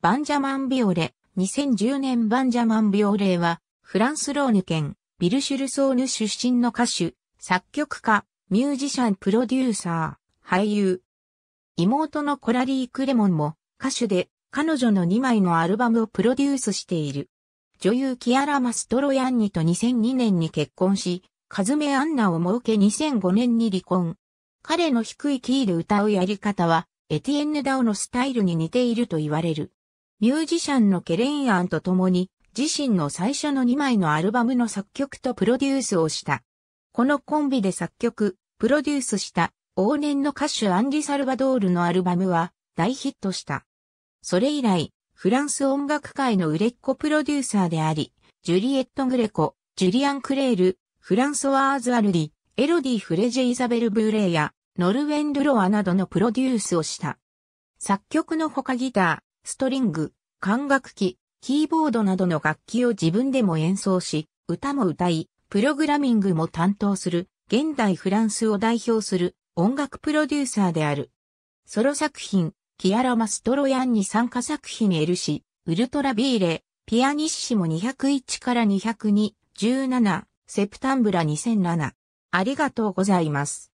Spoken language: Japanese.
バンジャマン・ビオレ、2010年バンジャマン・ビオレは、フランスローヌ県、ビルシュルソーヌ出身の歌手、作曲家、ミュージシャンプロデューサー、俳優。妹のコラリー・クレモンも歌手で彼女の2枚のアルバムをプロデュースしている。女優キアラ・マストロヤンニと2002年に結婚し、カズメ・アンナを設け2005年に離婚。彼の低いキーで歌うやり方は、エティエンヌ・ダオのスタイルに似ていると言われる。ミュージシャンのケレインアンと共に自身の最初の2枚のアルバムの作曲とプロデュースをした。このコンビで作曲、プロデュースした往年の歌手アンリ・サルバドールのアルバムは大ヒットした。それ以来、フランス音楽界の売れっ子プロデューサーであり、ジュリエット・グレコ、ジュリアン・クレール、フランソワーズ・アルディ、エロディ・フレジェ・イザベル・ブーレイや、ノルウェン・ルロアなどのプロデュースをした。作曲の他ギター、ストリング、管楽器、キーボードなどの楽器を自分でも演奏し、歌も歌い、プログラミングも担当する、現代フランスを代表する音楽プロデューサーである。ソロ作品、キアラ・マストロヤンに参加作品エルシ、ウルトラビーレ、ピアニッシモ201から202、17、セプタンブラ2007。ありがとうございます。